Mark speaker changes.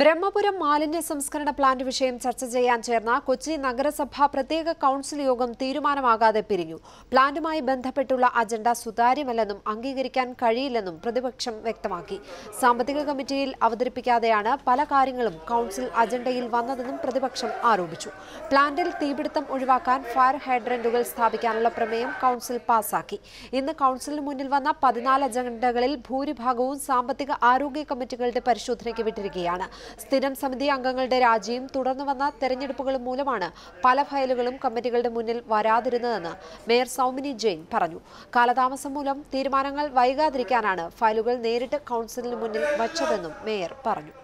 Speaker 1: ബ്രഹ്മപുരം മാലിന്യ സംസ്കരണ പ്ലാന്റ് വിഷയം ചർച്ച ചെയ്യാൻ ചേർന്ന കൊച്ചി നഗരസഭാ പ്രത്യേക കൌൺസിൽ യോഗം തീരുമാനമാകാതെ പിരിഞ്ഞു പ്ലാന്റുമായി ബന്ധപ്പെട്ടുള്ള അജണ്ട സുതാര്യമല്ലെന്നും അംഗീകരിക്കാൻ കഴിയില്ലെന്നും പ്രതിപക്ഷം വ്യക്തമാക്കി സാമ്പത്തിക കമ്മിറ്റിയിൽ അവതരിപ്പിക്കാതെയാണ് പല കാര്യങ്ങളും കൌൺസിൽ അജണ്ടയിൽ വന്നതെന്നും പ്രതിപക്ഷം ആരോപിച്ചു പ്ലാന്റിൽ തീപിടുത്തം ഒഴിവാക്കാൻ ഫയർ ഹൈഡ്രന്റുകൾ സ്ഥാപിക്കാനുള്ള പ്രമേയം കൌൺസിൽ പാസാക്കി ഇന്ന് കൌൺസിലിന് മുന്നിൽ വന്ന പതിനാല് അജണ്ടകളിൽ ഭൂരിഭാഗവും സാമ്പത്തിക ആരോഗ്യ കമ്മിറ്റികളുടെ പരിശോധനയ്ക്ക് വിട്ടിരിക്കുകയാണ് സ്ഥിരം സമിതി അംഗങ്ങളുടെ രാജിയും തുടർന്നു വന്ന തെരഞ്ഞെടുപ്പുകളും മൂലമാണ് പല ഫയലുകളും കമ്മിറ്റികളുടെ മുന്നിൽ വരാതിരുന്നതെന്ന് മേയർ സൗമിനി ജെയിൻ പറഞ്ഞു കാലതാമസം മൂലം തീരുമാനങ്ങൾ വൈകാതിരിക്കാനാണ് ഫയലുകൾ നേരിട്ട് കൗൺസിലിന് മുന്നിൽ വച്ചതെന്നും മേയർ പറഞ്ഞു